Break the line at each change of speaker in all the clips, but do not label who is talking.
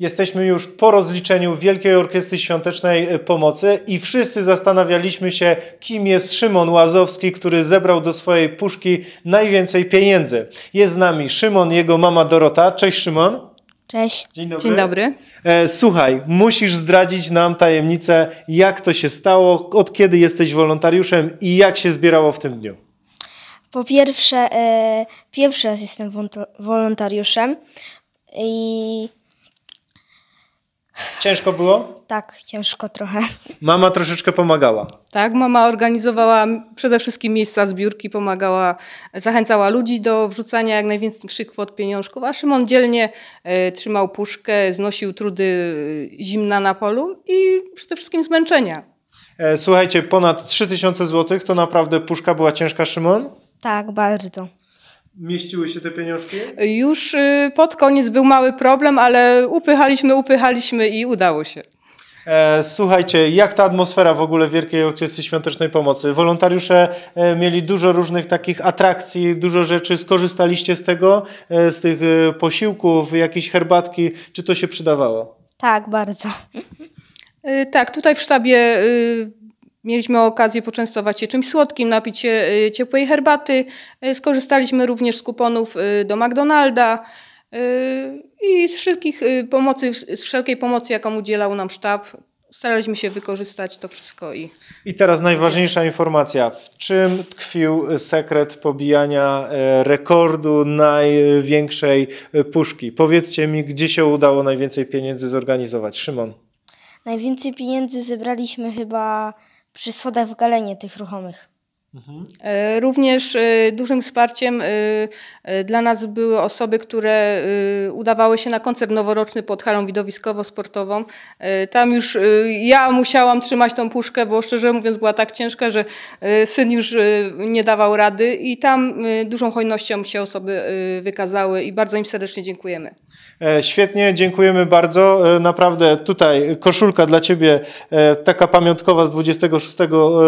Jesteśmy już po rozliczeniu Wielkiej Orkiestry Świątecznej y, Pomocy i wszyscy zastanawialiśmy się, kim jest Szymon Łazowski, który zebrał do swojej puszki najwięcej pieniędzy. Jest z nami Szymon, jego mama Dorota. Cześć Szymon.
Cześć. Dzień dobry. Dzień
dobry. E, słuchaj, musisz zdradzić nam tajemnicę, jak to się stało, od kiedy jesteś wolontariuszem i jak się zbierało w tym dniu.
Po pierwsze, e, pierwszy raz jestem wolontariuszem i
Ciężko było? Tak, ciężko trochę.
Mama troszeczkę pomagała.
Tak, mama organizowała przede wszystkim miejsca zbiórki, pomagała, zachęcała ludzi do wrzucania jak największych kwot pieniążków, a Szymon dzielnie y, trzymał puszkę, znosił trudy e, zimna na polu i przede wszystkim zmęczenia.
E, słuchajcie, ponad 3000 zł to naprawdę puszka była ciężka, Szymon?
Tak, bardzo
mieściły się te pieniążki?
Już y, pod koniec był mały problem, ale upychaliśmy, upychaliśmy i udało się.
E, słuchajcie, jak ta atmosfera w ogóle Wielkiej Orkiestry Świątecznej Pomocy? Wolontariusze e, mieli dużo różnych takich atrakcji, dużo rzeczy. Skorzystaliście z tego, e, z tych posiłków, jakieś herbatki. Czy to się przydawało?
Tak, bardzo. Y, tak, tutaj w sztabie y, Mieliśmy okazję poczęstować się czymś słodkim, napić się y, ciepłej herbaty. Y, skorzystaliśmy również z kuponów y, do McDonalda i z wszystkich pomocy, z wszelkiej pomocy, jaką udzielał nam sztab. Staraliśmy się wykorzystać to wszystko. I,
I teraz najważniejsza informacja. W czym tkwił sekret pobijania e, rekordu największej e, puszki? Powiedzcie mi, gdzie się udało najwięcej pieniędzy zorganizować? Szymon.
Najwięcej pieniędzy zebraliśmy chyba
przy sodach w galenie tych ruchomych. Mhm. E, również e, dużym wsparciem e, dla nas były osoby, które udawały się na koncert noworoczny pod halą widowiskowo-sportową. Tam już ja musiałam trzymać tą puszkę, bo szczerze mówiąc była tak ciężka, że syn już nie dawał rady i tam dużą hojnością się osoby wykazały i bardzo im serdecznie dziękujemy.
E, świetnie, dziękujemy bardzo. E, naprawdę tutaj koszulka dla Ciebie, e, taka pamiątkowa z 26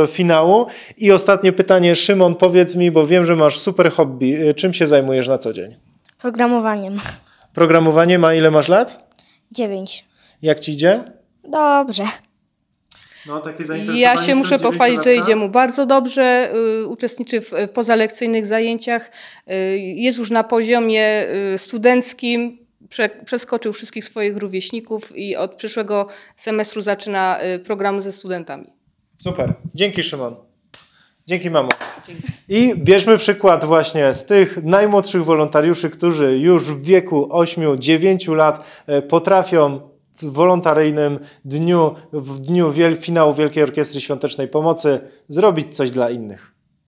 finału. I ostatnie pytanie, Szymon, powiedz mi, bo wiem, że masz super hobby. Czym się zajmujesz na co dzień?
Programowaniem.
Programowaniem, a ile masz lat? 9. Jak Ci idzie? Dobrze. No, ja się muszę pochwalić, że idzie mu
bardzo dobrze, y, uczestniczy w pozalekcyjnych zajęciach, y, jest już na poziomie y, studenckim, przeskoczył wszystkich swoich rówieśników i od przyszłego semestru zaczyna y, program ze studentami.
Super. Dzięki Szymon. Dzięki mamo. I bierzmy przykład właśnie z tych najmłodszych wolontariuszy, którzy już w wieku 8-9 lat e, potrafią w wolontaryjnym dniu, w dniu finału Wielkiej Orkiestry Świątecznej Pomocy zrobić coś dla innych.